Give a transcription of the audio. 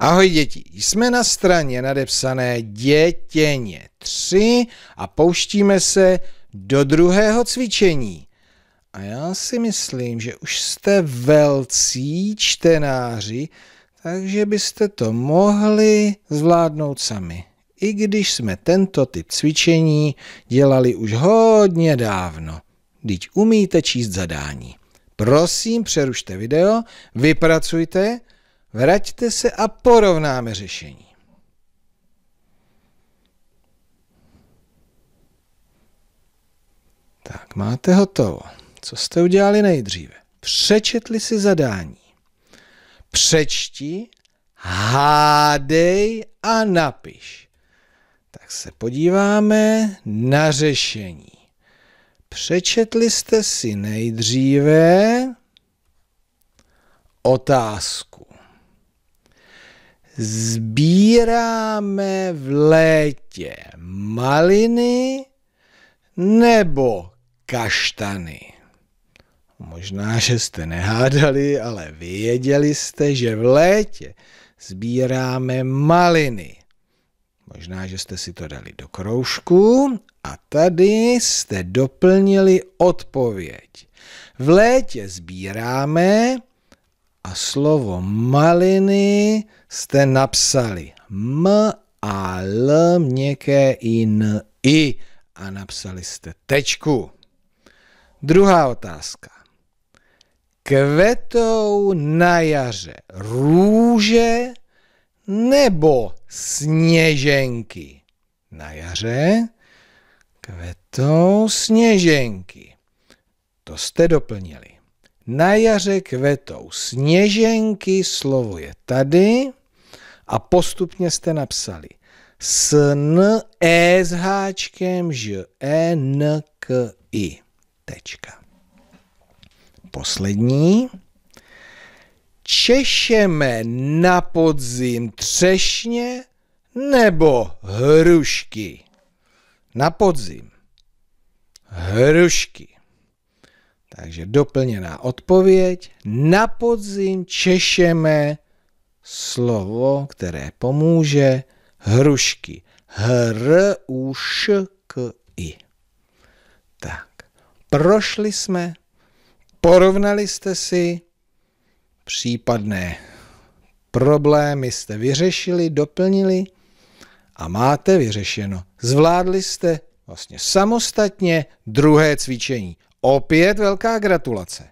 Ahoj děti, jsme na straně nadepsané dětěně 3 a pouštíme se do druhého cvičení. A já si myslím, že už jste velcí čtenáři, takže byste to mohli zvládnout sami. I když jsme tento typ cvičení dělali už hodně dávno. Teď umíte číst zadání. Prosím, přerušte video, vypracujte Vraťte se a porovnáme řešení. Tak, máte hotovo. Co jste udělali nejdříve? Přečetli si zadání. Přečti, hádej a napiš. Tak se podíváme na řešení. Přečetli jste si nejdříve otázku Sbíráme v létě maliny nebo kaštany. Možná, že jste nehádali, ale věděli jste, že v létě sbíráme maliny. Možná, že jste si to dali do kroužku a tady jste doplnili odpověď. V létě sbíráme a slovo maliny jste napsali M a L měkké I N I a napsali jste tečku. Druhá otázka. Kvetou na jaře růže nebo sněženky? Na jaře kvetou sněženky. To jste doplnili na jaře kvetou sněženky, slovo je tady a postupně jste napsali s n e s háčkem ž e n k i. Tečka. Poslední. Češeme na podzim třešně nebo hrušky? Na podzim. Hrušky. Takže doplněná odpověď. Na podzim češeme slovo, které pomůže hrušky. Hr, u, š, k, i. Tak, prošli jsme, porovnali jste si, případné problémy jste vyřešili, doplnili a máte vyřešeno. Zvládli jste vlastně samostatně druhé cvičení. Opět velká gratulace.